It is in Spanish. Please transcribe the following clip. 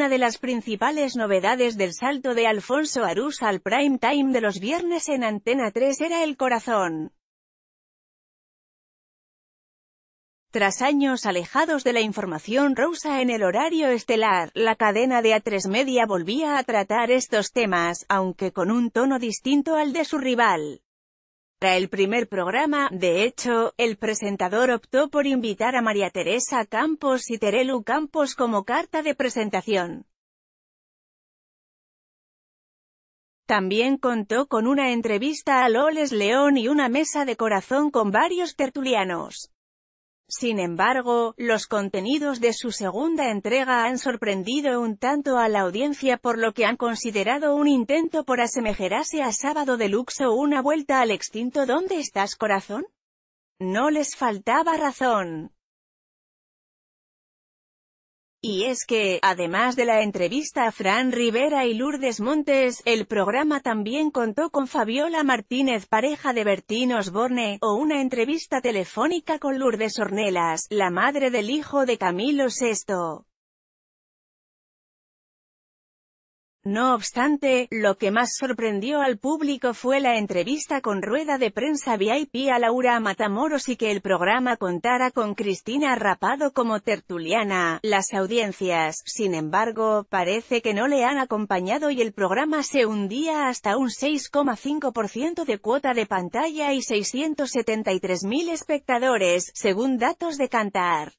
una de las principales novedades del salto de Alfonso Arús al prime time de los viernes en Antena 3 era el corazón. Tras años alejados de la información rosa en el horario estelar, la cadena de A3 Media volvía a tratar estos temas, aunque con un tono distinto al de su rival. Para el primer programa, de hecho, el presentador optó por invitar a María Teresa Campos y Terelu Campos como carta de presentación. También contó con una entrevista a Loles León y una mesa de corazón con varios tertulianos. Sin embargo, los contenidos de su segunda entrega han sorprendido un tanto a la audiencia por lo que han considerado un intento por asemejarse a Sábado Deluxe o una vuelta al extinto ¿Dónde estás corazón? No les faltaba razón. Y es que, además de la entrevista a Fran Rivera y Lourdes Montes, el programa también contó con Fabiola Martínez pareja de Bertín Osborne, o una entrevista telefónica con Lourdes Ornelas, la madre del hijo de Camilo VI. No obstante, lo que más sorprendió al público fue la entrevista con rueda de prensa VIP a Laura Matamoros y que el programa contara con Cristina Rapado como tertuliana. Las audiencias, sin embargo, parece que no le han acompañado y el programa se hundía hasta un 6,5% de cuota de pantalla y 673.000 espectadores, según datos de Cantar.